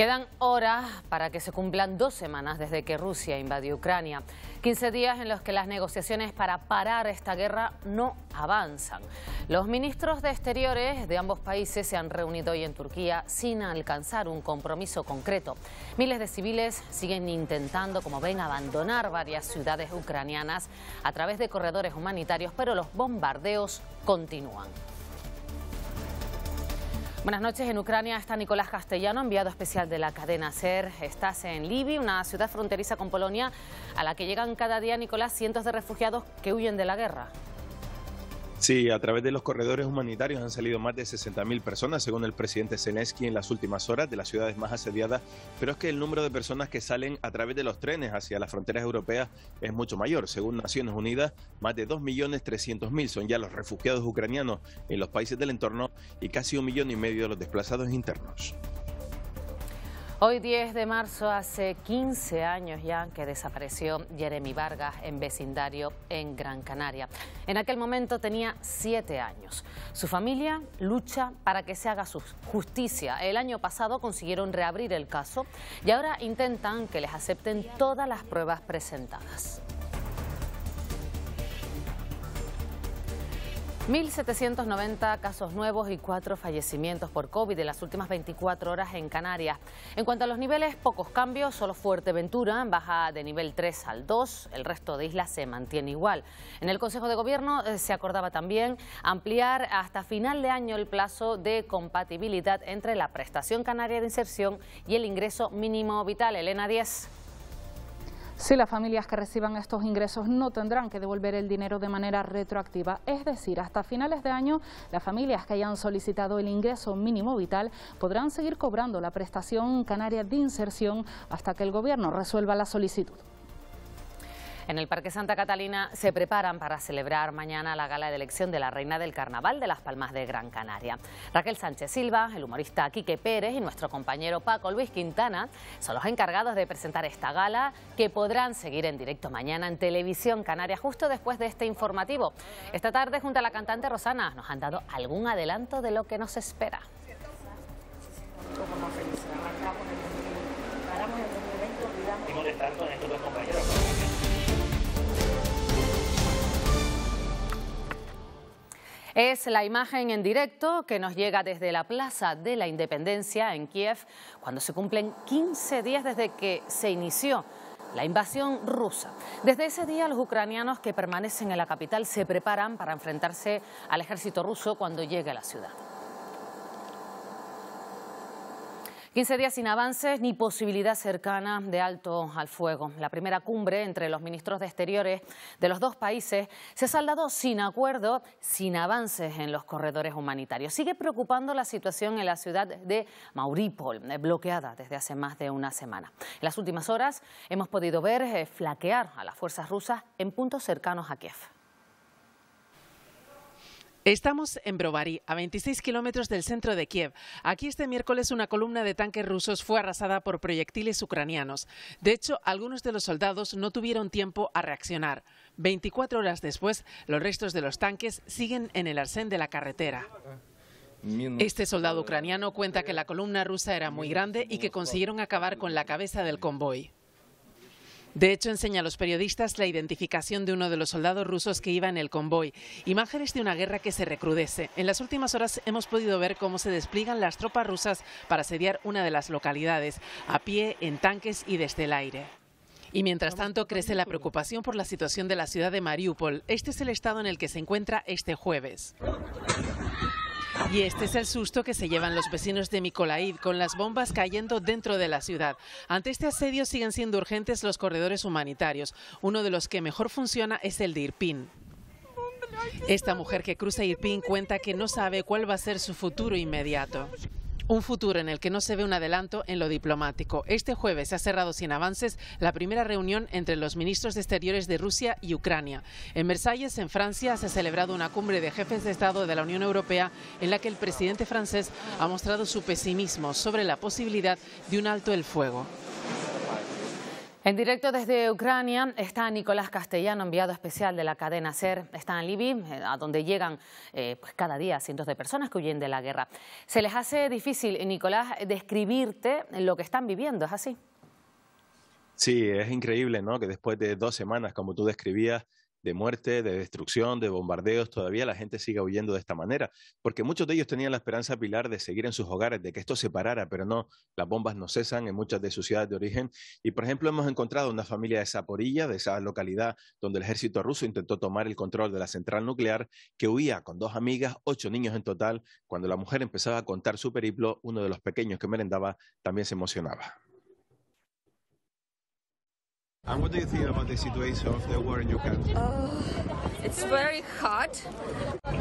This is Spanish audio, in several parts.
Quedan horas para que se cumplan dos semanas desde que Rusia invadió Ucrania. 15 días en los que las negociaciones para parar esta guerra no avanzan. Los ministros de Exteriores de ambos países se han reunido hoy en Turquía sin alcanzar un compromiso concreto. Miles de civiles siguen intentando, como ven, abandonar varias ciudades ucranianas a través de corredores humanitarios, pero los bombardeos continúan. Buenas noches. En Ucrania está Nicolás Castellano, enviado especial de la cadena SER. Estás en Libia, una ciudad fronteriza con Polonia, a la que llegan cada día, Nicolás, cientos de refugiados que huyen de la guerra. Sí, a través de los corredores humanitarios han salido más de 60.000 personas, según el presidente Zelensky, en las últimas horas de las ciudades más asediadas. Pero es que el número de personas que salen a través de los trenes hacia las fronteras europeas es mucho mayor. Según Naciones Unidas, más de 2.300.000 son ya los refugiados ucranianos en los países del entorno y casi un millón y medio de los desplazados internos. Hoy 10 de marzo, hace 15 años ya que desapareció Jeremy Vargas en vecindario en Gran Canaria. En aquel momento tenía 7 años. Su familia lucha para que se haga su justicia. El año pasado consiguieron reabrir el caso y ahora intentan que les acepten todas las pruebas presentadas. 1.790 casos nuevos y cuatro fallecimientos por COVID en las últimas 24 horas en Canarias. En cuanto a los niveles, pocos cambios, solo Fuerteventura baja de nivel 3 al 2, el resto de islas se mantiene igual. En el Consejo de Gobierno eh, se acordaba también ampliar hasta final de año el plazo de compatibilidad entre la prestación canaria de inserción y el ingreso mínimo vital. Elena 10. Si las familias que reciban estos ingresos no tendrán que devolver el dinero de manera retroactiva, es decir, hasta finales de año, las familias que hayan solicitado el ingreso mínimo vital podrán seguir cobrando la prestación canaria de inserción hasta que el gobierno resuelva la solicitud. En el Parque Santa Catalina se preparan para celebrar mañana la gala de elección de la reina del carnaval de Las Palmas de Gran Canaria. Raquel Sánchez Silva, el humorista Quique Pérez y nuestro compañero Paco Luis Quintana son los encargados de presentar esta gala que podrán seguir en directo mañana en Televisión Canaria justo después de este informativo. Esta tarde junto a la cantante Rosana nos han dado algún adelanto de lo que nos espera. Como paramos compañeros. Es la imagen en directo que nos llega desde la Plaza de la Independencia en Kiev, cuando se cumplen 15 días desde que se inició la invasión rusa. Desde ese día los ucranianos que permanecen en la capital se preparan para enfrentarse al ejército ruso cuando llegue a la ciudad. 15 días sin avances ni posibilidad cercana de alto al fuego. La primera cumbre entre los ministros de Exteriores de los dos países se ha saldado sin acuerdo, sin avances en los corredores humanitarios. Sigue preocupando la situación en la ciudad de Mauripol, bloqueada desde hace más de una semana. En las últimas horas hemos podido ver eh, flaquear a las fuerzas rusas en puntos cercanos a Kiev. Estamos en Brovary, a 26 kilómetros del centro de Kiev. Aquí este miércoles una columna de tanques rusos fue arrasada por proyectiles ucranianos. De hecho, algunos de los soldados no tuvieron tiempo a reaccionar. 24 horas después, los restos de los tanques siguen en el arsén de la carretera. Este soldado ucraniano cuenta que la columna rusa era muy grande y que consiguieron acabar con la cabeza del convoy. De hecho, enseña a los periodistas la identificación de uno de los soldados rusos que iba en el convoy. Imágenes de una guerra que se recrudece. En las últimas horas hemos podido ver cómo se despliegan las tropas rusas para asediar una de las localidades, a pie, en tanques y desde el aire. Y mientras tanto crece la preocupación por la situación de la ciudad de Mariupol. Este es el estado en el que se encuentra este jueves. Y este es el susto que se llevan los vecinos de Mikolaid, con las bombas cayendo dentro de la ciudad. Ante este asedio siguen siendo urgentes los corredores humanitarios. Uno de los que mejor funciona es el de Irpin. Esta mujer que cruza Irpin cuenta que no sabe cuál va a ser su futuro inmediato. Un futuro en el que no se ve un adelanto en lo diplomático. Este jueves se ha cerrado sin avances la primera reunión entre los ministros de Exteriores de Rusia y Ucrania. En Versalles, en Francia, se ha celebrado una cumbre de jefes de Estado de la Unión Europea en la que el presidente francés ha mostrado su pesimismo sobre la posibilidad de un alto el fuego. En directo desde Ucrania está Nicolás Castellano, enviado especial de la cadena SER. Está en Libia, eh, a donde llegan eh, pues cada día cientos de personas que huyen de la guerra. Se les hace difícil, Nicolás, describirte lo que están viviendo, ¿es así? Sí, es increíble, ¿no? Que después de dos semanas, como tú describías, de muerte, de destrucción, de bombardeos, todavía la gente sigue huyendo de esta manera, porque muchos de ellos tenían la esperanza pilar de seguir en sus hogares, de que esto se parara, pero no, las bombas no cesan en muchas de sus ciudades de origen. Y, por ejemplo, hemos encontrado una familia de Zaporilla, de esa localidad donde el ejército ruso intentó tomar el control de la central nuclear, que huía con dos amigas, ocho niños en total. Cuando la mujer empezaba a contar su periplo, uno de los pequeños que merendaba también se emocionaba. And what do you think about the situation of the war in Ukraine? Uh, it's very hard.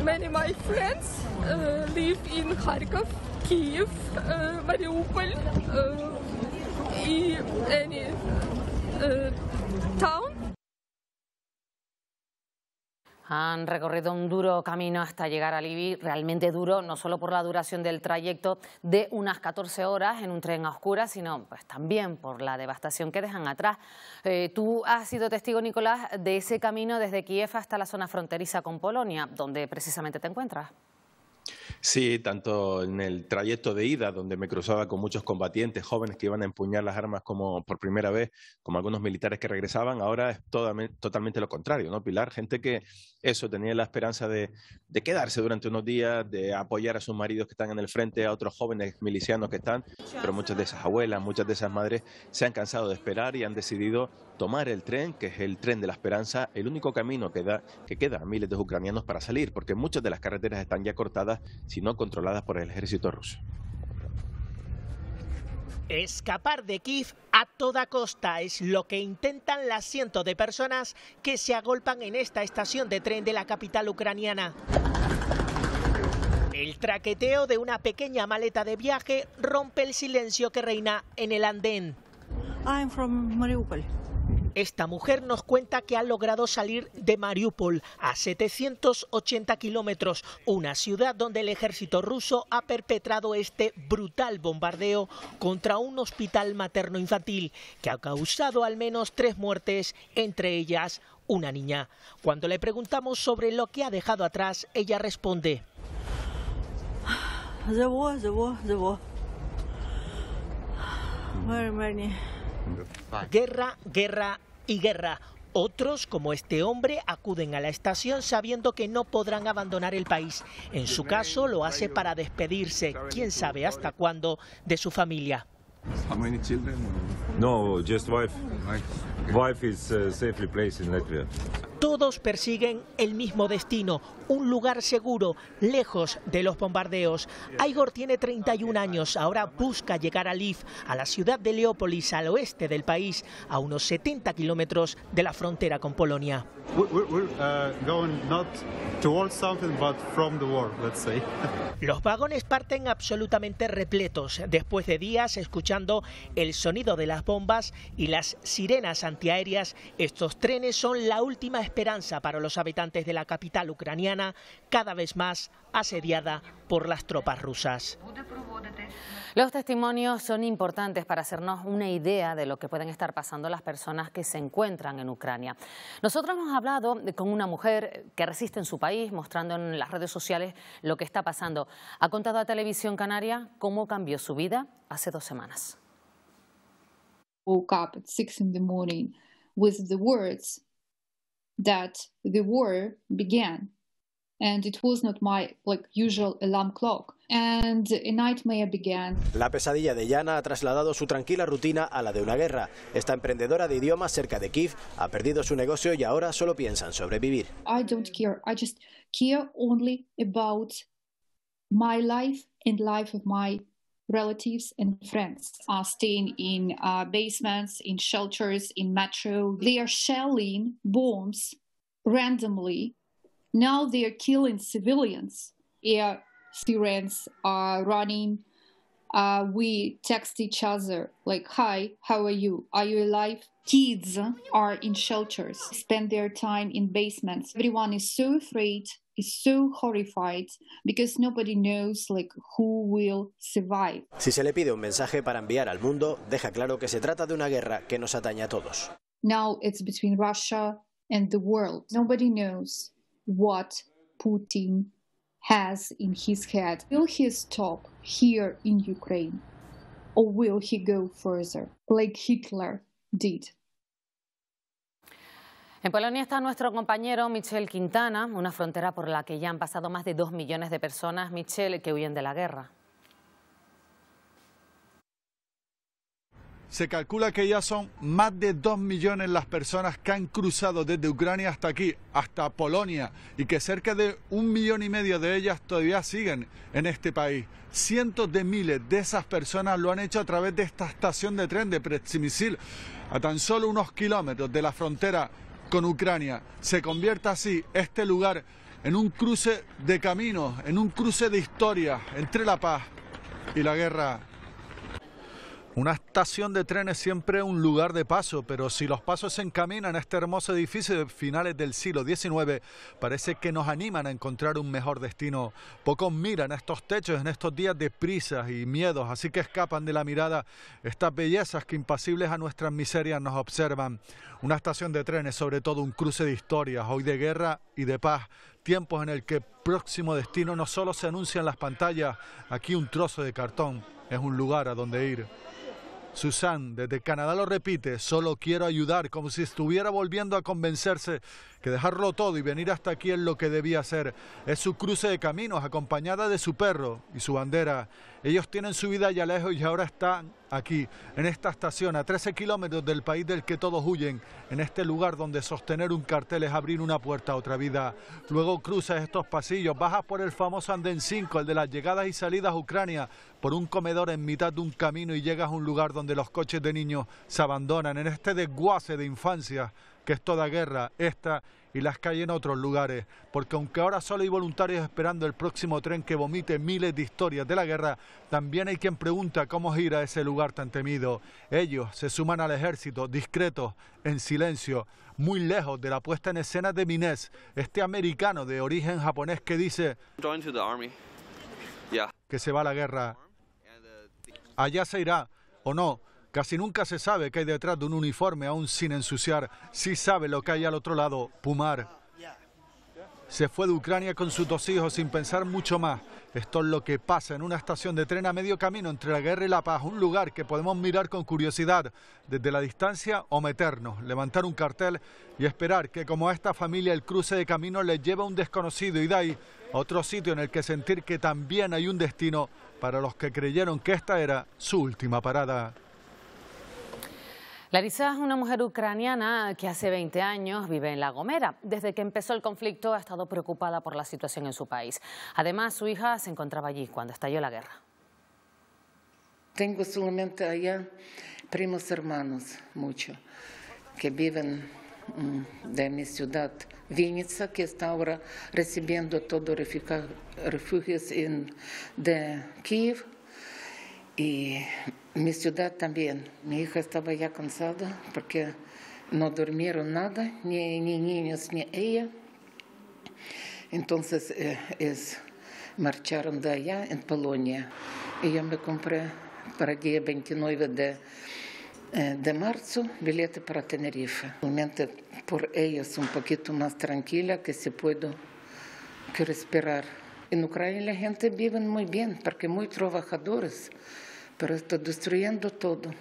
Many of my friends uh, live in Kharkov, Kiev, uh, Mariupol, uh, any uh, town han recorrido un duro camino hasta llegar a Libia, realmente duro, no solo por la duración del trayecto de unas 14 horas en un tren a oscuras, sino pues, también por la devastación que dejan atrás. Eh, tú has sido testigo, Nicolás, de ese camino desde Kiev hasta la zona fronteriza con Polonia, donde precisamente te encuentras. Sí, tanto en el trayecto de ida, donde me cruzaba con muchos combatientes jóvenes que iban a empuñar las armas como por primera vez, como algunos militares que regresaban, ahora es totalmente lo contrario, ¿no, Pilar? Gente que eso tenía la esperanza de, quedarse durante unos días, de apoyar a sus maridos que están en el frente, a otros jóvenes milicianos que están, pero muchas de esas abuelas, muchas de esas madres se han cansado de esperar y han decidido tomar el tren, que es el tren de la esperanza, el único camino que, da, que queda a miles de ucranianos para salir, porque muchas de las carreteras están ya cortadas, si no controladas por el ejército ruso. Escapar de Kiev a toda costa es lo que intentan las cientos de personas que se agolpan en esta estación de tren de la capital ucraniana. El traqueteo de una pequeña maleta de viaje rompe el silencio que reina en el andén. I'm from Mariupol. Esta mujer nos cuenta que ha logrado salir de Mariupol, a 780 kilómetros, una ciudad donde el ejército ruso ha perpetrado este brutal bombardeo contra un hospital materno-infantil que ha causado al menos tres muertes, entre ellas una niña. Cuando le preguntamos sobre lo que ha dejado atrás, ella responde. Guerra, guerra y guerra. Otros, como este hombre, acuden a la estación sabiendo que no podrán abandonar el país. En su caso, lo hace para despedirse, quién sabe hasta cuándo, de su familia. No, Uh, Todos persiguen el mismo destino, un lugar seguro, lejos de los bombardeos. Igor tiene 31 años, ahora busca llegar a Lviv, a la ciudad de Leópolis, al oeste del país, a unos 70 kilómetros de la frontera con Polonia. Los vagones parten absolutamente repletos, después de días escuchando el sonido de las bombas y las sirenas antiguas estos trenes son la última esperanza para los habitantes de la capital ucraniana, cada vez más asediada por las tropas rusas. Los testimonios son importantes para hacernos una idea de lo que pueden estar pasando las personas que se encuentran en Ucrania. Nosotros hemos hablado con una mujer que resiste en su país, mostrando en las redes sociales lo que está pasando. Ha contado a Televisión Canaria cómo cambió su vida hace dos semanas woke up at six in the morning with the words that the war began. And it was not my like usual alarm clock. And a nightmare began. La pesadilla de Yana ha trasladado su tranquila rutina a la de una guerra. Esta emprendedora de idiomas cerca de Kiev ha perdido su negocio y ahora solo piensa en sobrevivir. I don't care. I just care only about my life and life of my relatives and friends are staying in uh, basements, in shelters, in metro. They are shelling bombs randomly. Now they are killing civilians. Air sirens are running. Uh, we text each other like, "Hi, how are you? Are you alive?" Kids are in shelters, spend their time in basements. Everyone is so afraid so horrified because nobody knows like who will survive. Si se le pide un mensaje para enviar al mundo, deja claro que se trata de una guerra que nos atañe a todos. Now it's between Russia and the world. Nobody knows what Putin has in his head. Will he stop here in Ukraine or will he go further like Hitler did? En Polonia está nuestro compañero Michel Quintana, una frontera por la que ya han pasado más de dos millones de personas, Michel, que huyen de la guerra. Se calcula que ya son más de dos millones las personas que han cruzado desde Ucrania hasta aquí, hasta Polonia, y que cerca de un millón y medio de ellas todavía siguen en este país. Cientos de miles de esas personas lo han hecho a través de esta estación de tren de Pretsimisil, a tan solo unos kilómetros de la frontera con Ucrania. Se convierta así este lugar en un cruce de caminos, en un cruce de historia entre la paz y la guerra una estación de tren es siempre un lugar de paso, pero si los pasos se encaminan a este hermoso edificio de finales del siglo XIX, parece que nos animan a encontrar un mejor destino. Pocos miran estos techos en estos días de prisas y miedos, así que escapan de la mirada estas bellezas que impasibles a nuestras miserias nos observan. Una estación de tren es sobre todo un cruce de historias, hoy de guerra y de paz, tiempos en el que próximo destino no solo se anuncia en las pantallas, aquí un trozo de cartón es un lugar a donde ir. Susan, desde Canadá lo repite, solo quiero ayudar, como si estuviera volviendo a convencerse que dejarlo todo y venir hasta aquí es lo que debía hacer. Es su cruce de caminos, acompañada de su perro y su bandera ellos tienen su vida allá lejos y ahora están aquí, en esta estación, a 13 kilómetros del país del que todos huyen, en este lugar donde sostener un cartel es abrir una puerta a otra vida. Luego cruzas estos pasillos, bajas por el famoso andén 5, el de las llegadas y salidas a Ucrania, por un comedor en mitad de un camino y llegas a un lugar donde los coches de niños se abandonan, en este desguace de infancia que es toda guerra, esta y las calles en otros lugares, porque aunque ahora solo hay voluntarios esperando el próximo tren que vomite miles de historias de la guerra, también hay quien pregunta cómo es ir a ese lugar tan temido. Ellos se suman al ejército, discretos, en silencio, muy lejos de la puesta en escena de Minés, este americano de origen japonés que dice que se va a la guerra. Allá se irá, o no, Casi nunca se sabe qué hay detrás de un uniforme aún sin ensuciar. Sí sabe lo que hay al otro lado, Pumar. Se fue de Ucrania con sus dos hijos sin pensar mucho más. Esto es lo que pasa en una estación de tren a medio camino entre la guerra y la paz, un lugar que podemos mirar con curiosidad desde la distancia o meternos, levantar un cartel y esperar que como a esta familia el cruce de camino le lleva a un desconocido y de ahí a otro sitio en el que sentir que también hay un destino para los que creyeron que esta era su última parada. Larisa es una mujer ucraniana que hace 20 años vive en La Gomera. Desde que empezó el conflicto ha estado preocupada por la situación en su país. Además, su hija se encontraba allí cuando estalló la guerra. Tengo solamente allá primos hermanos, muchos, que viven mm, de mi ciudad, Vinica, que está ahora recibiendo todos refugios de Kiev. Y mi ciudad también. Mi hija estaba ya cansada porque no durmieron nada, ni, ni niños ni ella. Entonces eh, es, marcharon de allá en Polonia. Y yo me compré para guía 29 de, eh, de marzo billete para Tenerife. Realmente por ellos un poquito más tranquila que se puedo que respirar. En Ucrania la gente vive muy bien porque muy trabajadores. pero está destruyendo todo.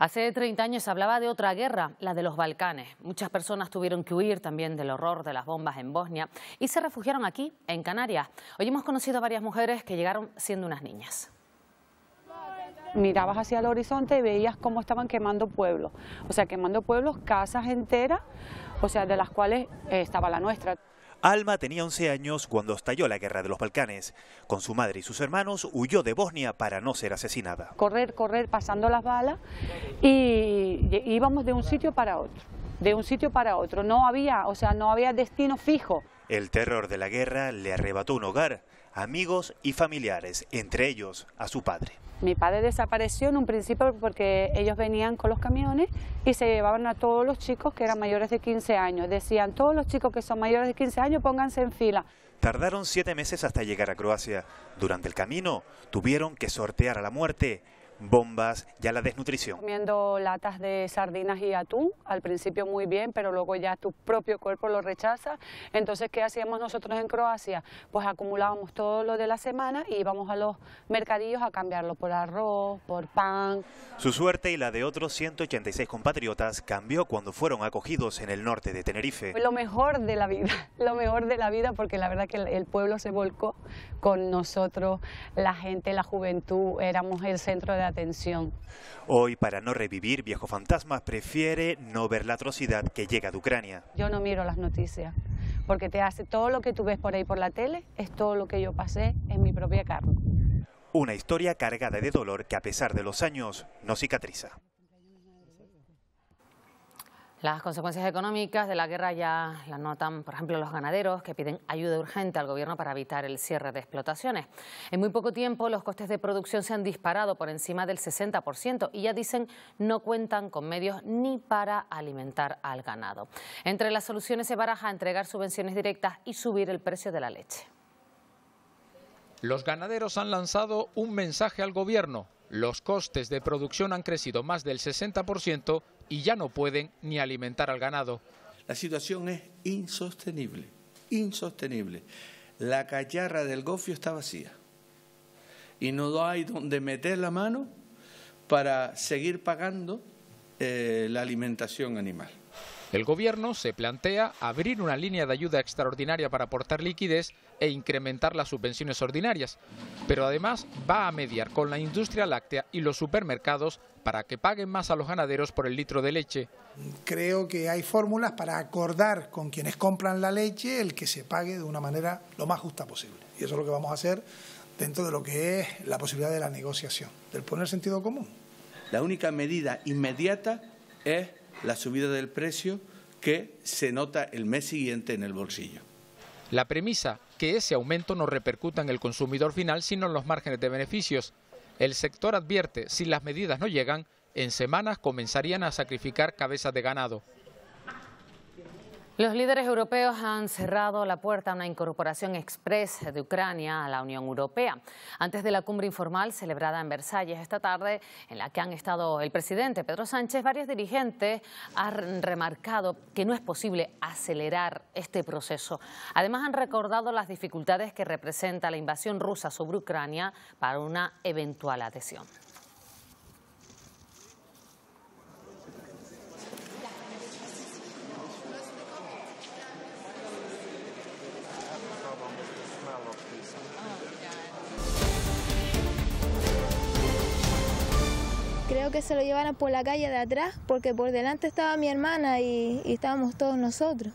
Hace 30 años se hablaba de otra guerra, la de los Balcanes. Muchas personas tuvieron que huir también del horror de las bombas en Bosnia y se refugiaron aquí, en Canarias. Hoy hemos conocido a varias mujeres que llegaron siendo unas niñas mirabas hacia el horizonte y veías cómo estaban quemando pueblos, o sea, quemando pueblos, casas enteras, o sea, de las cuales estaba la nuestra. Alma tenía 11 años cuando estalló la guerra de los Balcanes. Con su madre y sus hermanos huyó de Bosnia para no ser asesinada. Correr, correr, pasando las balas y íbamos de un sitio para otro, de un sitio para otro. No había, o sea, no había destino fijo. El terror de la guerra le arrebató un hogar amigos y familiares, entre ellos a su padre. Mi padre desapareció en un principio porque ellos venían con los camiones y se llevaban a todos los chicos que eran mayores de 15 años. Decían, todos los chicos que son mayores de 15 años pónganse en fila. Tardaron siete meses hasta llegar a Croacia. Durante el camino tuvieron que sortear a la muerte bombas ya la desnutrición. Comiendo latas de sardinas y atún, al principio muy bien, pero luego ya tu propio cuerpo lo rechaza. Entonces, ¿qué hacíamos nosotros en Croacia? Pues acumulábamos todo lo de la semana y íbamos a los mercadillos a cambiarlo por arroz, por pan. Su suerte y la de otros 186 compatriotas cambió cuando fueron acogidos en el norte de Tenerife. lo mejor de la vida, lo mejor de la vida porque la verdad que el pueblo se volcó con nosotros, la gente, la juventud, éramos el centro de atención. Hoy, para no revivir viejos fantasmas, prefiere no ver la atrocidad que llega de Ucrania. Yo no miro las noticias, porque te hace todo lo que tú ves por ahí por la tele, es todo lo que yo pasé en mi propia carne. Una historia cargada de dolor que a pesar de los años no cicatriza. Las consecuencias económicas de la guerra ya las notan, por ejemplo, los ganaderos que piden ayuda urgente al gobierno para evitar el cierre de explotaciones. En muy poco tiempo los costes de producción se han disparado por encima del 60% y ya dicen no cuentan con medios ni para alimentar al ganado. Entre las soluciones se baraja entregar subvenciones directas y subir el precio de la leche. Los ganaderos han lanzado un mensaje al gobierno. Los costes de producción han crecido más del 60% y ya no pueden ni alimentar al ganado. La situación es insostenible, insostenible. La cacharra del gofio está vacía y no hay donde meter la mano para seguir pagando eh, la alimentación animal. El Gobierno se plantea abrir una línea de ayuda extraordinaria para aportar liquidez e incrementar las subvenciones ordinarias, pero además va a mediar con la industria láctea y los supermercados para que paguen más a los ganaderos por el litro de leche. Creo que hay fórmulas para acordar con quienes compran la leche el que se pague de una manera lo más justa posible. Y eso es lo que vamos a hacer dentro de lo que es la posibilidad de la negociación, del poner sentido común. La única medida inmediata es la subida del precio que se nota el mes siguiente en el bolsillo. La premisa, que ese aumento no repercuta en el consumidor final, sino en los márgenes de beneficios. El sector advierte, si las medidas no llegan, en semanas comenzarían a sacrificar cabezas de ganado. Los líderes europeos han cerrado la puerta a una incorporación express de Ucrania a la Unión Europea. Antes de la cumbre informal celebrada en Versalles esta tarde, en la que han estado el presidente Pedro Sánchez, varios dirigentes han remarcado que no es posible acelerar este proceso. Además han recordado las dificultades que representa la invasión rusa sobre Ucrania para una eventual adhesión. que se lo llevaran por la calle de atrás, porque por delante estaba mi hermana y, y estábamos todos nosotros.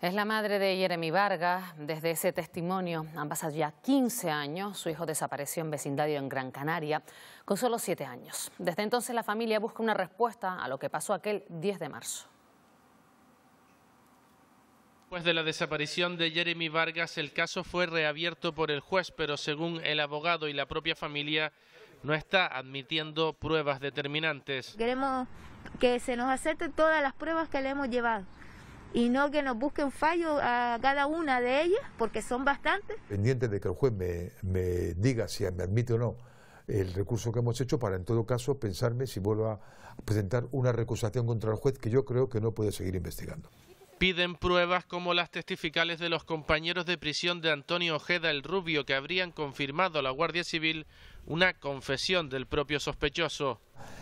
Es la madre de Jeremy Vargas. Desde ese testimonio han pasado ya 15 años. Su hijo desapareció en vecindario en Gran Canaria con solo 7 años. Desde entonces la familia busca una respuesta a lo que pasó aquel 10 de marzo. Después de la desaparición de Jeremy Vargas, el caso fue reabierto por el juez, pero según el abogado y la propia familia, no está admitiendo pruebas determinantes. Queremos que se nos acepten todas las pruebas que le hemos llevado y no que nos busquen fallo a cada una de ellas, porque son bastantes. Pendiente de que el juez me, me diga si me admite o no el recurso que hemos hecho para en todo caso pensarme si vuelvo a presentar una recusación contra el juez que yo creo que no puede seguir investigando. Piden pruebas como las testificales de los compañeros de prisión de Antonio Ojeda el Rubio que habrían confirmado a la Guardia Civil una confesión del propio sospechoso.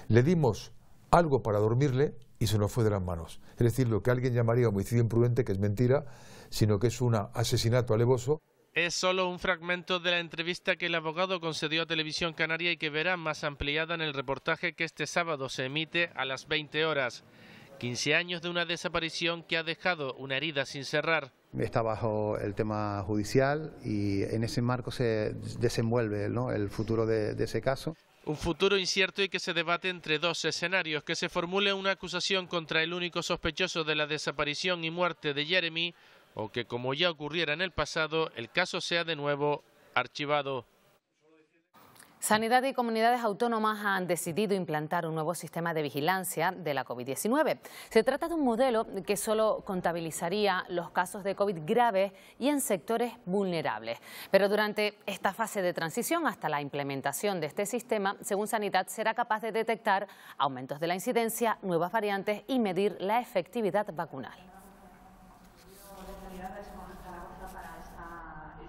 Le dimos algo para dormirle y se nos fue de las manos. Es decir, lo que alguien llamaría homicidio imprudente, que es mentira, sino que es un asesinato alevoso. Es solo un fragmento de la entrevista que el abogado concedió a Televisión Canaria y que verá más ampliada en el reportaje que este sábado se emite a las 20 horas. 15 años de una desaparición que ha dejado una herida sin cerrar. Está bajo el tema judicial y en ese marco se desenvuelve el futuro de, de ese caso. Un futuro incierto y que se debate entre dos escenarios, que se formule una acusación contra el único sospechoso de la desaparición y muerte de Jeremy o que, como ya ocurriera en el pasado, el caso sea de nuevo archivado. Sanidad y comunidades autónomas han decidido implantar un nuevo sistema de vigilancia de la COVID-19. Se trata de un modelo que solo contabilizaría los casos de COVID graves y en sectores vulnerables. Pero durante esta fase de transición hasta la implementación de este sistema, según Sanidad, será capaz de detectar aumentos de la incidencia, nuevas variantes y medir la efectividad vacunal.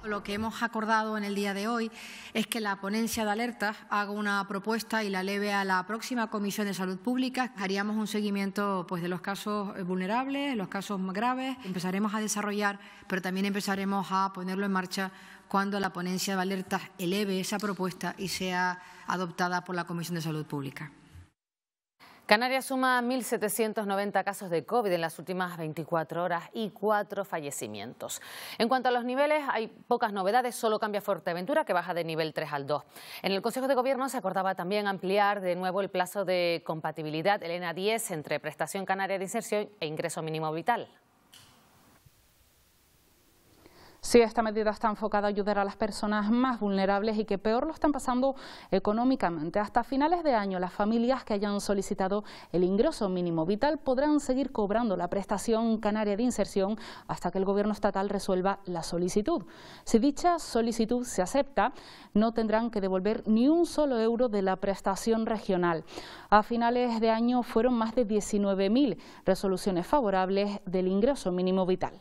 Lo que hemos acordado en el día de hoy es que la ponencia de alertas haga una propuesta y la eleve a la próxima Comisión de Salud Pública. Haríamos un seguimiento pues, de los casos vulnerables, los casos más graves. Empezaremos a desarrollar, pero también empezaremos a ponerlo en marcha cuando la ponencia de alertas eleve esa propuesta y sea adoptada por la Comisión de Salud Pública. Canarias suma 1.790 casos de COVID en las últimas 24 horas y cuatro fallecimientos. En cuanto a los niveles, hay pocas novedades, solo cambia Fuerteventura, que baja de nivel 3 al 2. En el Consejo de Gobierno se acordaba también ampliar de nuevo el plazo de compatibilidad Elena 10 entre prestación canaria de inserción e ingreso mínimo vital. Sí, esta medida está enfocada a ayudar a las personas más vulnerables y que peor lo están pasando económicamente. Hasta finales de año, las familias que hayan solicitado el ingreso mínimo vital podrán seguir cobrando la prestación canaria de inserción hasta que el gobierno estatal resuelva la solicitud. Si dicha solicitud se acepta, no tendrán que devolver ni un solo euro de la prestación regional. A finales de año fueron más de 19.000 resoluciones favorables del ingreso mínimo vital.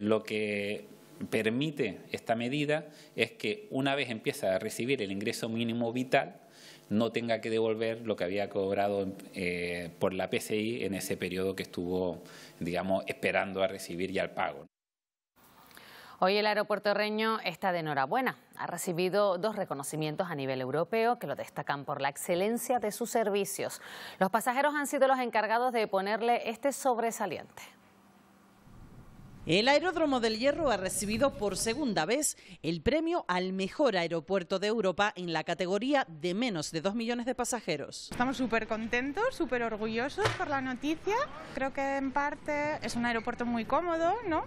Lo que permite esta medida es que una vez empieza a recibir el ingreso mínimo vital, no tenga que devolver lo que había cobrado eh, por la PCI en ese periodo que estuvo, digamos, esperando a recibir ya el pago. Hoy el aeropuerto reño está de enhorabuena. Ha recibido dos reconocimientos a nivel europeo que lo destacan por la excelencia de sus servicios. Los pasajeros han sido los encargados de ponerle este sobresaliente. El Aeródromo del Hierro ha recibido por segunda vez el premio al mejor aeropuerto de Europa en la categoría de menos de 2 millones de pasajeros. Estamos súper contentos, súper orgullosos por la noticia. Creo que en parte es un aeropuerto muy cómodo, ¿no?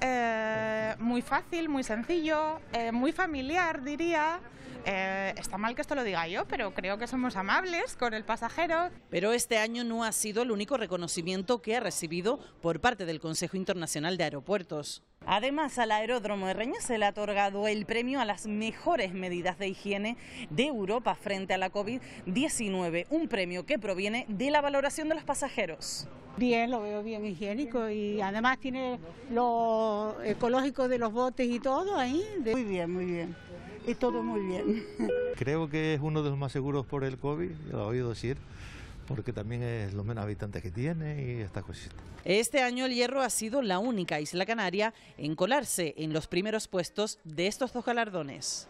Eh, muy fácil, muy sencillo, eh, muy familiar, diría. Eh, está mal que esto lo diga yo, pero creo que somos amables con el pasajero. Pero este año no ha sido el único reconocimiento que ha recibido por parte del Consejo Internacional de Aeropuertos. Además, al aeródromo de Reña se le ha otorgado el premio a las mejores medidas de higiene de Europa frente a la COVID-19, un premio que proviene de la valoración de los pasajeros. Bien, lo veo bien higiénico y además tiene lo ecológico de los botes y todo ahí. Muy bien, muy bien y todo muy bien. Creo que es uno de los más seguros por el COVID, lo he oído decir porque también es lo menos habitante que tiene y estas cositas. Este año el Hierro ha sido la única isla canaria en colarse en los primeros puestos de estos dos galardones.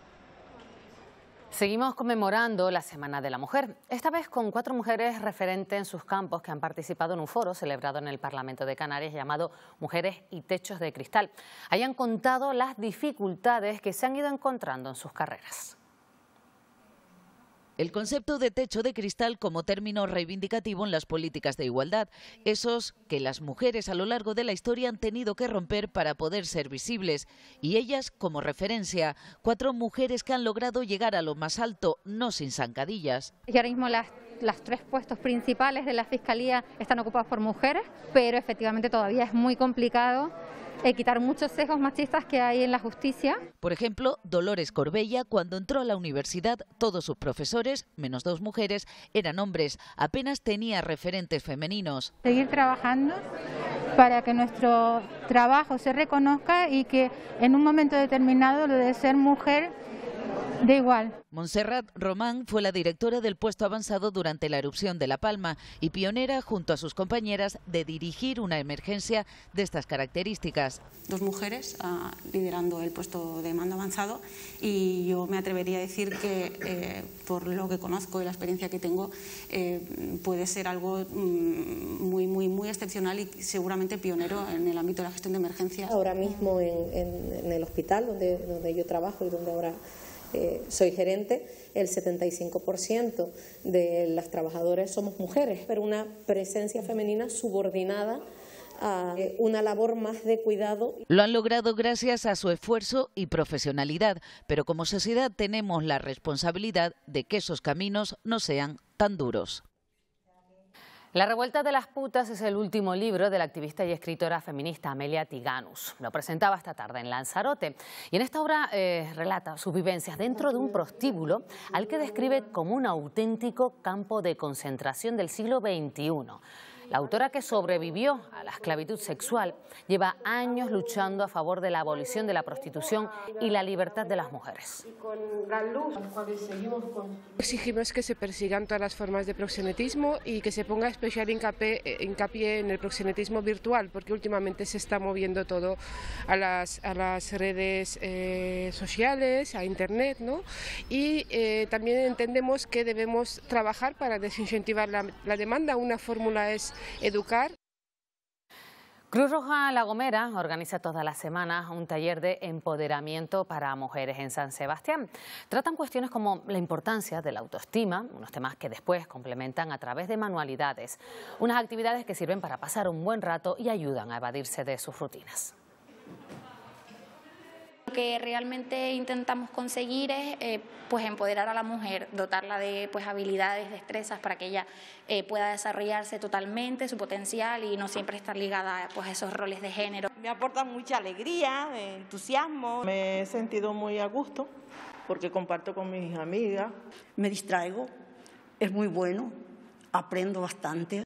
Seguimos conmemorando la Semana de la Mujer, esta vez con cuatro mujeres referentes en sus campos que han participado en un foro celebrado en el Parlamento de Canarias llamado Mujeres y Techos de Cristal. Hayan contado las dificultades que se han ido encontrando en sus carreras el concepto de techo de cristal como término reivindicativo en las políticas de igualdad, esos que las mujeres a lo largo de la historia han tenido que romper para poder ser visibles, y ellas como referencia, cuatro mujeres que han logrado llegar a lo más alto, no sin zancadillas. Y ahora mismo las, las tres puestos principales de la Fiscalía están ocupados por mujeres, pero efectivamente todavía es muy complicado eh, quitar muchos sesgos machistas que hay en la justicia. Por ejemplo, Dolores Corbella, cuando entró a la universidad, todos sus profesores, menos dos mujeres, eran hombres. Apenas tenía referentes femeninos. Seguir trabajando para que nuestro trabajo se reconozca y que en un momento determinado lo de ser mujer Da igual. Montserrat Román fue la directora del puesto avanzado durante la erupción de La Palma y pionera junto a sus compañeras de dirigir una emergencia de estas características. Dos mujeres ah, liderando el puesto de mando avanzado y yo me atrevería a decir que eh, por lo que conozco y la experiencia que tengo eh, puede ser algo mm, muy, muy, excepcional y seguramente pionero en el ámbito de la gestión de emergencias. Ahora mismo en, el hospital donde yo trabajo y donde ahora eh, soy gerente, el 75% de las trabajadoras somos mujeres, pero una presencia femenina subordinada a eh, una labor más de cuidado. Lo han logrado gracias a su esfuerzo y profesionalidad, pero como sociedad tenemos la responsabilidad de que esos caminos no sean tan duros. La revuelta de las putas es el último libro de la activista y escritora feminista Amelia Tiganus. Lo presentaba esta tarde en Lanzarote y en esta obra eh, relata sus vivencias dentro de un prostíbulo al que describe como un auténtico campo de concentración del siglo XXI. La autora que sobrevivió a la esclavitud sexual lleva años luchando a favor de la abolición de la prostitución y la libertad de las mujeres. Exigimos que se persigan todas las formas de proxenetismo y que se ponga especial eh, hincapié, en el proxenetismo virtual, porque últimamente se está moviendo todo a las, a las redes eh, sociales, a Internet, ¿no? Y eh, también entendemos que debemos trabajar para desincentivar la demanda. Una fórmula es educar Cruz Roja La Gomera organiza todas las semanas un taller de empoderamiento para mujeres en San Sebastián. Tratan cuestiones como la importancia de la autoestima, unos temas que después complementan a través de manualidades, unas actividades que sirven para pasar un buen rato y ayudan a evadirse de sus rutinas que realmente intentamos conseguir es eh, pues empoderar a la mujer, dotarla de pues habilidades, destrezas para que ella eh, pueda desarrollarse totalmente su potencial y no siempre estar ligada pues, a esos roles de género. Me aporta mucha alegría, entusiasmo. Me he sentido muy a gusto porque comparto con mis amigas. Me distraigo, es muy bueno, aprendo bastante.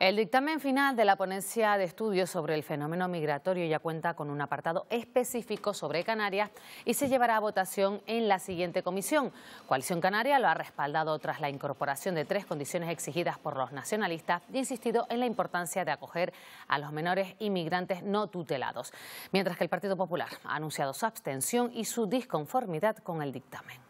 El dictamen final de la ponencia de estudios sobre el fenómeno migratorio ya cuenta con un apartado específico sobre Canarias y se llevará a votación en la siguiente comisión. Coalición Canaria lo ha respaldado tras la incorporación de tres condiciones exigidas por los nacionalistas y insistido en la importancia de acoger a los menores inmigrantes no tutelados, mientras que el Partido Popular ha anunciado su abstención y su disconformidad con el dictamen.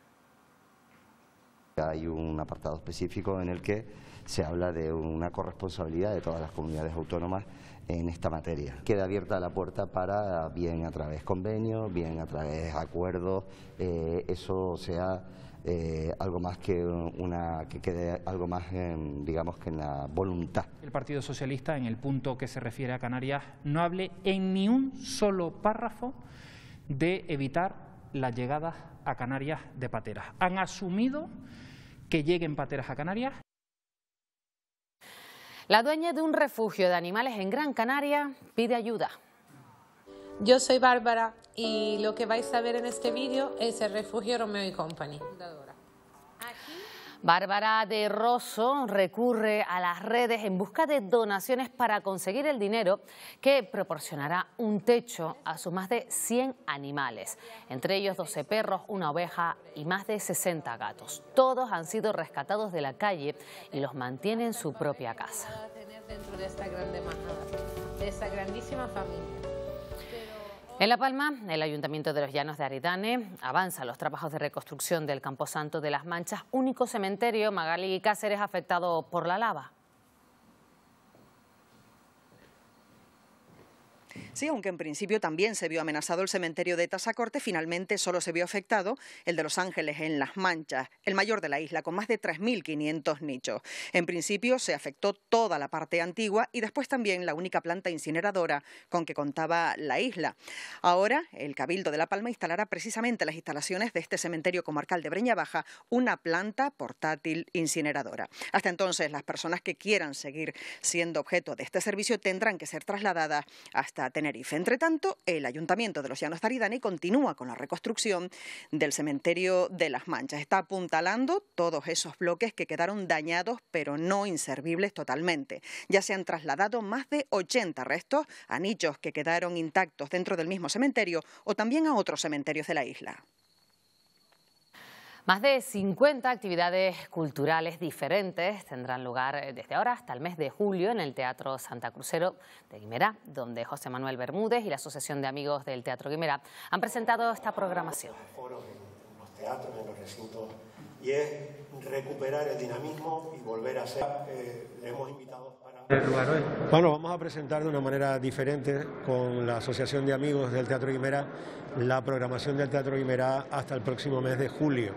Hay un apartado específico en el que se habla de una corresponsabilidad de todas las comunidades autónomas en esta materia. Queda abierta la puerta para, bien a través convenios, bien a través acuerdos, eh, eso sea eh, algo más que una que quede algo más, eh, digamos, que en la voluntad. El Partido Socialista, en el punto que se refiere a Canarias, no hable en ni un solo párrafo de evitar las llegadas a Canarias de pateras. Han asumido que lleguen pateras a Canarias. La dueña de un refugio de animales en Gran Canaria pide ayuda. Yo soy Bárbara y lo que vais a ver en este vídeo es el refugio Romeo y Company. Bárbara de Rosso recurre a las redes en busca de donaciones para conseguir el dinero que proporcionará un techo a sus más de 100 animales, entre ellos 12 perros, una oveja y más de 60 gatos. Todos han sido rescatados de la calle y los mantiene en su propia casa. En La Palma, el Ayuntamiento de los Llanos de Aridane avanza los trabajos de reconstrucción del Camposanto de las Manchas, único cementerio Magali y Cáceres afectado por la lava. Sí, aunque en principio también se vio amenazado el cementerio de Tazacorte, finalmente solo se vio afectado el de Los Ángeles en Las Manchas, el mayor de la isla, con más de 3.500 nichos. En principio se afectó toda la parte antigua y después también la única planta incineradora con que contaba la isla. Ahora, el Cabildo de La Palma instalará precisamente las instalaciones de este cementerio comarcal de Breña Baja una planta portátil incineradora. Hasta entonces, las personas que quieran seguir siendo objeto de este servicio tendrán que ser trasladadas hasta tener entre tanto, el Ayuntamiento de los Llanos Taridani continúa con la reconstrucción del cementerio de Las Manchas. Está apuntalando todos esos bloques que quedaron dañados pero no inservibles totalmente. Ya se han trasladado más de 80 restos a nichos que quedaron intactos dentro del mismo cementerio o también a otros cementerios de la isla. Más de 50 actividades culturales diferentes tendrán lugar eh, desde ahora hasta el mes de julio en el Teatro Santa Crucero de Guimerá, donde José Manuel Bermúdez y la Asociación de Amigos del Teatro Guimerá han presentado esta programación y es recuperar el dinamismo y volver a ser. Eh, le hemos invitado para. Bueno, vamos a presentar de una manera diferente con la Asociación de Amigos del Teatro Guimera la programación del Teatro Guimera hasta el próximo mes de julio.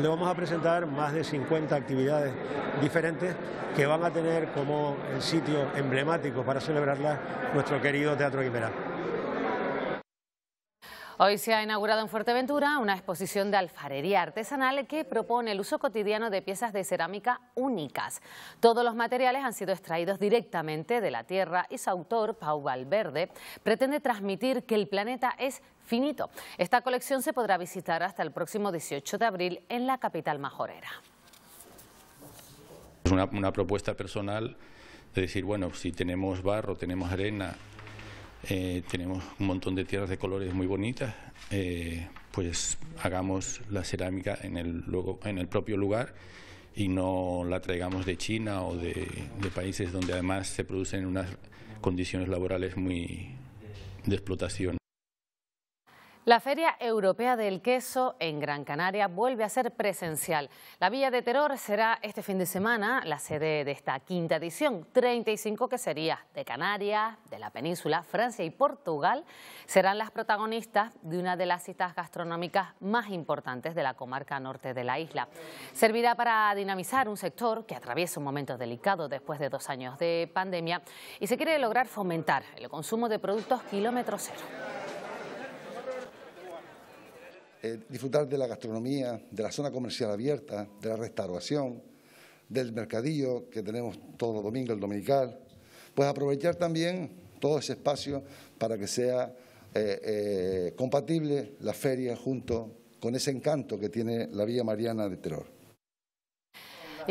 Le vamos a presentar más de 50 actividades diferentes que van a tener como el sitio emblemático para celebrarlas nuestro querido Teatro Guimera. Hoy se ha inaugurado en Fuerteventura una exposición de alfarería artesanal que propone el uso cotidiano de piezas de cerámica únicas. Todos los materiales han sido extraídos directamente de la tierra y su autor, Pau Valverde, pretende transmitir que el planeta es finito. Esta colección se podrá visitar hasta el próximo 18 de abril en la capital majorera. Es una, una propuesta personal de decir, bueno, si tenemos barro, tenemos arena, eh, tenemos un montón de tierras de colores muy bonitas, eh, pues hagamos la cerámica en el, en el propio lugar y no la traigamos de China o de países donde además se producen unas condiciones laborales muy de explotación. La Feria Europea del Queso en Gran Canaria vuelve a ser presencial. La Villa de Terror será este fin de semana la sede de esta quinta edición. 35 queserías de Canarias, de la península, Francia y Portugal serán las protagonistas de una de las citas gastronómicas más importantes de la comarca norte de la isla. Servirá para dinamizar un sector que atraviesa un momento delicado después de dos años de pandemia y se quiere lograr fomentar el consumo de productos kilómetro cero. Eh, disfrutar de la gastronomía, de la zona comercial abierta, de la restauración, del mercadillo que tenemos todos domingo domingos, el dominical, pues aprovechar también todo ese espacio para que sea eh, eh, compatible la feria junto con ese encanto que tiene la vía Mariana de Terror.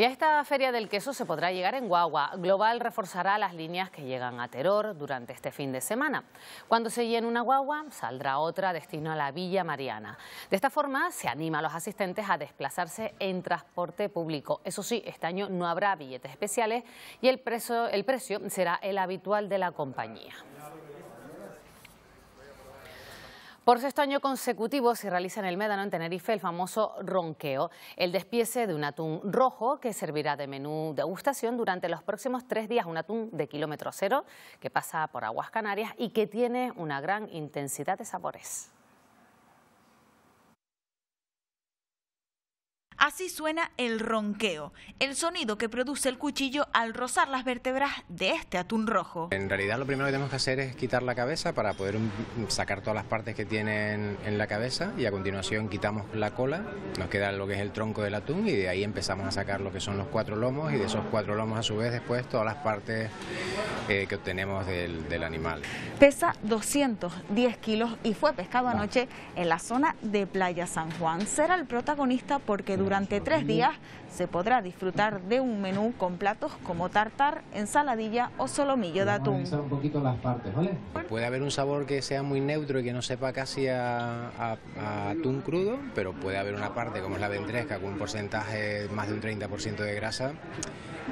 Y a esta Feria del Queso se podrá llegar en Guagua. Global reforzará las líneas que llegan a Teror durante este fin de semana. Cuando se llene una guagua, saldrá otra destino a la Villa Mariana. De esta forma, se anima a los asistentes a desplazarse en transporte público. Eso sí, este año no habrá billetes especiales y el precio será el habitual de la compañía. Por sexto año consecutivo se realiza en el Médano, en Tenerife, el famoso ronqueo, el despiece de un atún rojo que servirá de menú degustación durante los próximos tres días, un atún de kilómetro cero que pasa por aguas canarias y que tiene una gran intensidad de sabores. Así suena el ronqueo, el sonido que produce el cuchillo al rozar las vértebras de este atún rojo. En realidad lo primero que tenemos que hacer es quitar la cabeza para poder um, sacar todas las partes que tienen en la cabeza y a continuación quitamos la cola, nos queda lo que es el tronco del atún y de ahí empezamos a sacar lo que son los cuatro lomos y de esos cuatro lomos a su vez después todas las partes eh, que obtenemos del, del, animal. Pesa 210 kilos y fue pescado anoche en la zona de Playa San Juan. Será el protagonista porque durante durante tres días se podrá disfrutar de un menú con platos como tartar, ensaladilla o solomillo de atún. un poquito las partes, Puede haber un sabor que sea muy neutro y que no sepa casi a, atún crudo, pero puede haber una parte como es la ventresca con un porcentaje más de un 30% de grasa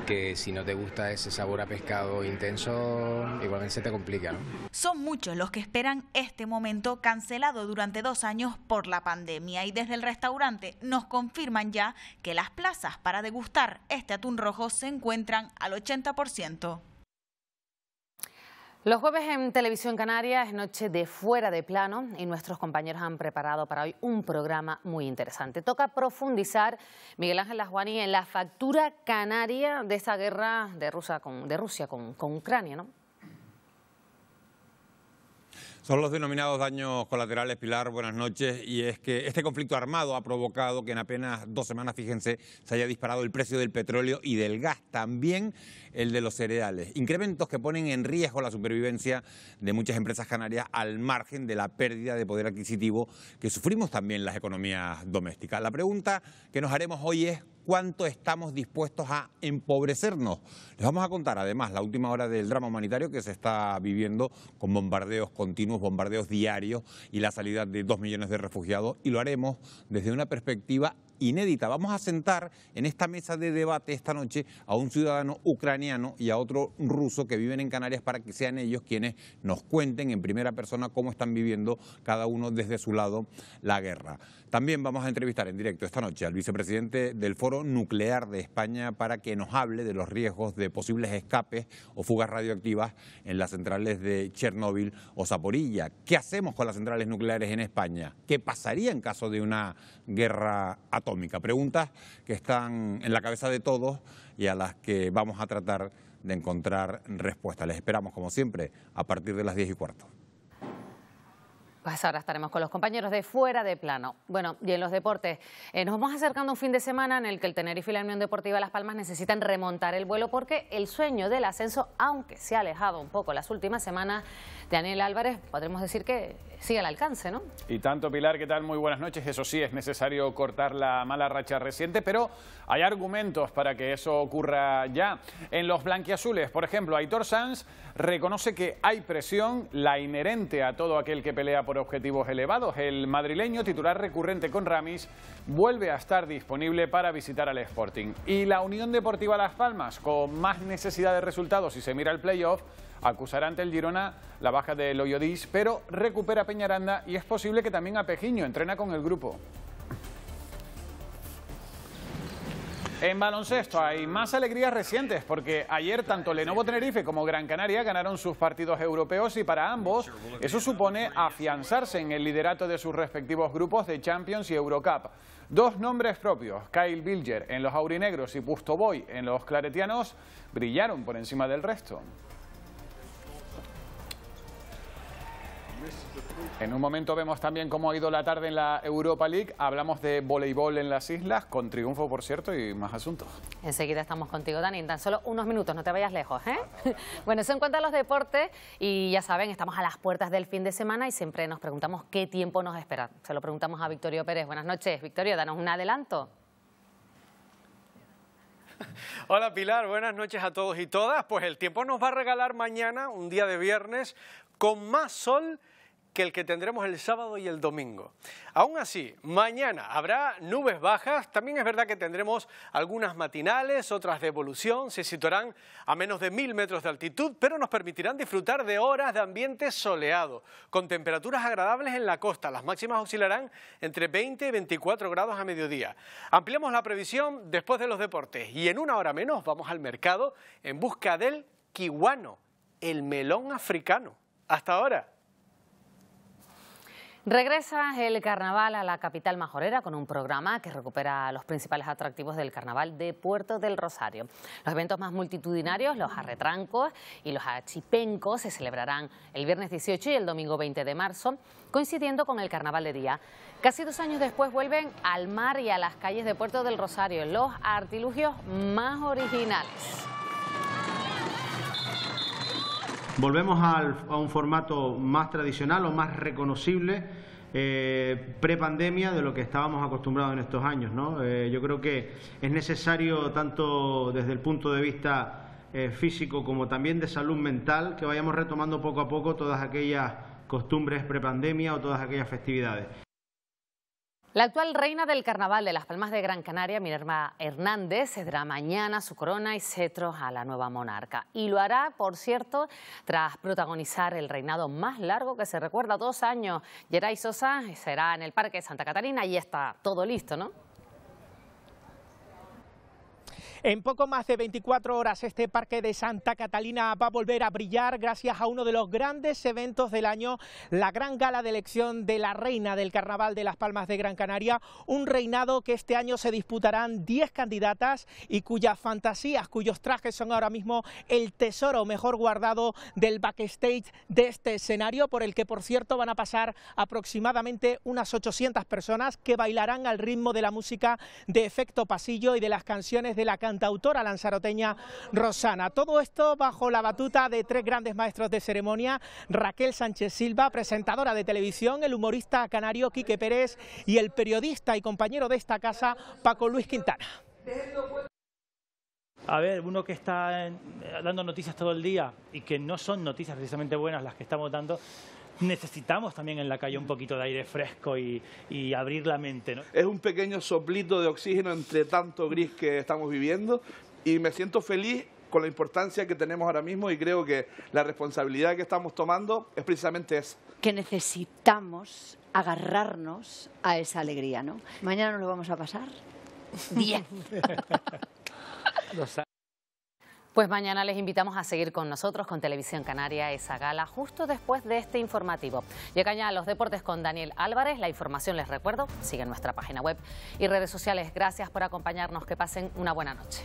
que si no te gusta ese sabor a pescado intenso, igualmente se te complica. Son muchos los que esperan este momento cancelado durante dos años por la pandemia y desde el restaurante nos confirman ya que las plazas para degustar este atún rojo se encuentran al 80%. Los jueves en Televisión Canaria es noche de fuera de plano y nuestros compañeros han preparado para hoy un programa muy interesante. Toca profundizar, Miguel Ángel Lajuani, en la factura canaria de esa guerra de, Rusia con, de Rusia con Ucrania, ¿no? Son los denominados daños colaterales, Pilar, buenas noches. Y es que este conflicto armado ha provocado que en apenas dos semanas, fíjense, se haya disparado el precio del petróleo y del gas, también el de los cereales. Incrementos que ponen en riesgo la supervivencia de muchas empresas canarias al margen de la pérdida de poder adquisitivo que sufrimos también las economías domésticas. La pregunta que nos haremos hoy es cuánto estamos dispuestos a empobrecernos. Les vamos a contar además la última hora del drama humanitario que se está viviendo con bombardeos continuos, bombardeos diarios y la salida de dos millones de refugiados y lo haremos desde una perspectiva inédita. Vamos a sentar en esta mesa de debate esta noche a un ciudadano ucraniano y a otro ruso que viven en Canarias para que sean ellos quienes nos cuenten en primera persona cómo están viviendo cada uno desde su lado la guerra. También vamos a entrevistar en directo esta noche al vicepresidente del Foro Nuclear de España para que nos hable de los riesgos de posibles escapes o fugas radioactivas en las centrales de Chernóbil o Zaporilla. ¿Qué hacemos con las centrales nucleares en España? ¿Qué pasaría en caso de una guerra atómica? Preguntas que están en la cabeza de todos y a las que vamos a tratar de encontrar respuesta. Les esperamos, como siempre, a partir de las 10 y cuarto. Pues ahora estaremos con los compañeros de Fuera de Plano. Bueno, y en los deportes, eh, nos vamos acercando a un fin de semana en el que el Tenerife y la Unión Deportiva Las Palmas necesitan remontar el vuelo porque el sueño del ascenso, aunque se ha alejado un poco las últimas semanas, Daniel Álvarez, podremos decir que sigue al alcance, ¿no? Y tanto, Pilar, ¿qué tal? Muy buenas noches. Eso sí, es necesario cortar la mala racha reciente, pero hay argumentos para que eso ocurra ya. En los blanquiazules, por ejemplo, Aitor Sanz reconoce que hay presión, la inherente a todo aquel que pelea por objetivos elevados. El madrileño, titular recurrente con Ramis, vuelve a estar disponible para visitar al Sporting. Y la Unión Deportiva Las Palmas, con más necesidad de resultados si se mira el playoff, ...acusar ante el Girona la baja de Loyodis, pero recupera Peñaranda y es posible que también a Pejiño entrena con el grupo. En baloncesto hay más alegrías recientes porque ayer tanto Lenovo Tenerife como Gran Canaria ganaron sus partidos europeos y para ambos eso supone afianzarse en el liderato de sus respectivos grupos de Champions y Eurocup. Dos nombres propios, Kyle Bilger en los aurinegros y Pusto Boy en los claretianos, brillaron por encima del resto. En un momento vemos también cómo ha ido la tarde en la Europa League. Hablamos de voleibol en las islas, con triunfo, por cierto, y más asuntos. Enseguida estamos contigo, Dani. tan solo unos minutos, no te vayas lejos. ¿eh? bueno, eso en cuenta los deportes. Y ya saben, estamos a las puertas del fin de semana y siempre nos preguntamos qué tiempo nos espera. Se lo preguntamos a Victorio Pérez. Buenas noches, Victorio. Danos un adelanto. Hola Pilar, buenas noches a todos y todas. Pues el tiempo nos va a regalar mañana, un día de viernes, con más sol que el que tendremos el sábado y el domingo. Aún así, mañana habrá nubes bajas, también es verdad que tendremos algunas matinales, otras de evolución, se situarán a menos de mil metros de altitud, pero nos permitirán disfrutar de horas de ambiente soleado, con temperaturas agradables en la costa, las máximas oscilarán entre 20 y 24 grados a mediodía. Ampliamos la previsión después de los deportes y en una hora menos vamos al mercado en busca del kiwano, el melón africano. Hasta ahora. Regresa el carnaval a la capital majorera con un programa que recupera los principales atractivos del carnaval de Puerto del Rosario. Los eventos más multitudinarios, los arretrancos y los achipencos, se celebrarán el viernes 18 y el domingo 20 de marzo, coincidiendo con el carnaval de día. Casi dos años después vuelven al mar y a las calles de Puerto del Rosario los artilugios más originales. Volvemos a un formato más tradicional o más reconocible pre eh, prepandemia de lo que estábamos acostumbrados en estos años. ¿no? Eh, yo creo que es necesario, tanto desde el punto de vista eh, físico como también de salud mental, que vayamos retomando poco a poco todas aquellas costumbres prepandemia o todas aquellas festividades. La actual reina del carnaval de Las Palmas de Gran Canaria, Minerva Hernández, cederá mañana su corona y cetro a la nueva monarca. Y lo hará, por cierto, tras protagonizar el reinado más largo que se recuerda, dos años. Geray Sosa será en el Parque de Santa Catalina y está todo listo, ¿no? En poco más de 24 horas este parque de Santa Catalina va a volver a brillar gracias a uno de los grandes eventos del año, la gran gala de elección de la reina del Carnaval de las Palmas de Gran Canaria, un reinado que este año se disputarán 10 candidatas y cuyas fantasías, cuyos trajes son ahora mismo el tesoro mejor guardado del backstage de este escenario, por el que por cierto van a pasar aproximadamente unas 800 personas que bailarán al ritmo de la música de efecto pasillo y de las canciones de la cantautora lanzaroteña Rosana. Todo esto bajo la batuta de tres grandes maestros de ceremonia, Raquel Sánchez Silva, presentadora de televisión, el humorista canario Quique Pérez y el periodista y compañero de esta casa, Paco Luis Quintana. A ver, uno que está dando noticias todo el día y que no son noticias precisamente buenas las que estamos dando, necesitamos también en la calle un poquito de aire fresco y, abrir la mente. ¿no? Es un pequeño soplito de oxígeno entre tanto gris que estamos viviendo y me siento feliz con la importancia que tenemos ahora mismo y creo que la responsabilidad que estamos tomando es precisamente esa. Que necesitamos agarrarnos a esa alegría, ¿no? Mañana nos lo vamos a pasar. Bien. Pues mañana les invitamos a seguir con nosotros con Televisión Canaria esa gala justo después de este informativo. Llega ya los deportes con Daniel Álvarez. La información, les recuerdo, siguen nuestra página web y redes sociales. Gracias por acompañarnos. Que pasen una buena noche.